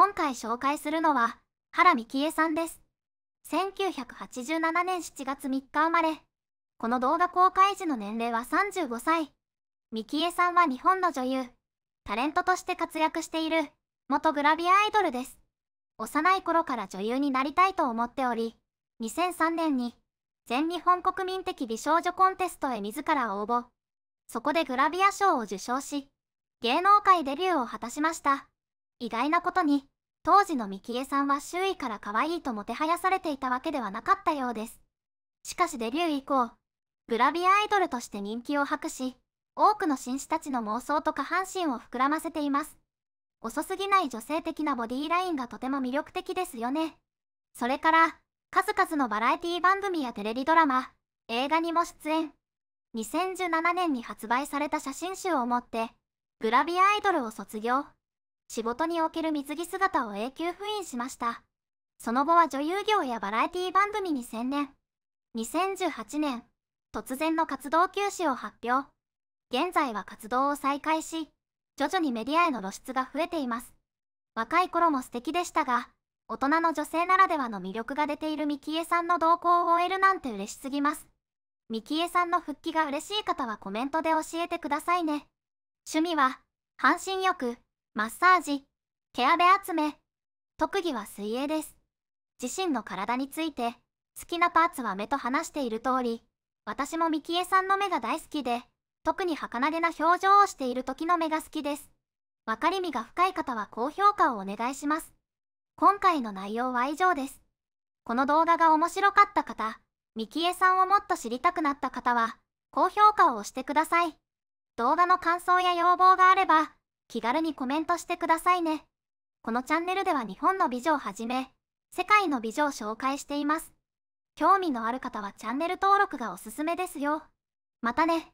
今回紹介するのは原幹恵さんです1987年7月3日生まれこの動画公開時の年齢は35歳幹恵さんは日本の女優タレントとして活躍している元グラビアアイドルです幼い頃から女優になりたいと思っており2003年に全日本国民的美少女コンテストへ自ら応募そこでグラビア賞を受賞し芸能界デビューを果たしました意外なことに当時の三木江さんは周囲から可愛いともてはやされていたわけではなかったようですしかしデビュー以降グラビアアイドルとして人気を博し多くの紳士たちの妄想と下半身を膨らませています遅すぎない女性的なボディーラインがとても魅力的ですよねそれから数々のバラエティ番組やテレビドラマ映画にも出演2017年に発売された写真集を持ってグラビアアイドルを卒業仕事における水着姿を永久封印しました。その後は女優業やバラエティ番組に専念。2018年、突然の活動休止を発表。現在は活動を再開し、徐々にメディアへの露出が増えています。若い頃も素敵でしたが、大人の女性ならではの魅力が出ているミキエさんの動向を終えるなんて嬉しすぎます。ミキエさんの復帰が嬉しい方はコメントで教えてくださいね。趣味は、半身浴、マッサージ、毛アベ集め、特技は水泳です。自身の体について、好きなパーツは目と話している通り、私もミキエさんの目が大好きで、特に儚げな表情をしている時の目が好きです。わかりみが深い方は高評価をお願いします。今回の内容は以上です。この動画が面白かった方、ミキエさんをもっと知りたくなった方は、高評価を押してください。動画の感想や要望があれば、気軽にコメントしてくださいね。このチャンネルでは日本の美女をはじめ、世界の美女を紹介しています。興味のある方はチャンネル登録がおすすめですよ。またね。